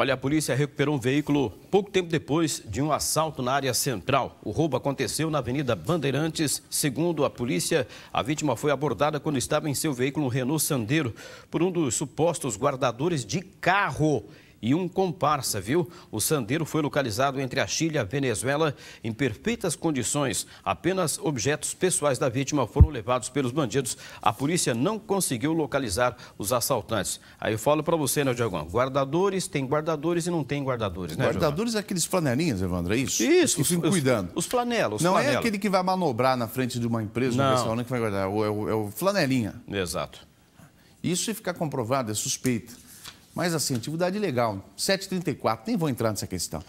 Olha, a polícia recuperou um veículo pouco tempo depois de um assalto na área central. O roubo aconteceu na Avenida Bandeirantes. Segundo a polícia, a vítima foi abordada quando estava em seu veículo um Renault Sandero por um dos supostos guardadores de carro e um comparsa, viu? O sandeiro foi localizado entre a Chile e a Venezuela em perfeitas condições. Apenas objetos pessoais da vítima foram levados pelos bandidos. A polícia não conseguiu localizar os assaltantes. Aí eu falo para você, né, Diogão? Guardadores, tem guardadores e não tem guardadores, né, Guardadores Diogão? é aqueles flanelinhas, Evandro, é isso? Isso. Que ficam cuidando. Os flanelos. Não flanelo. é aquele que vai manobrar na frente de uma empresa, não. um restaurante né, que vai guardar. É, é o, é o, flanelinha. Exato. Isso se ficar comprovado, é suspeito. Mas assim, atividade legal. 7h34, nem vou entrar nessa questão.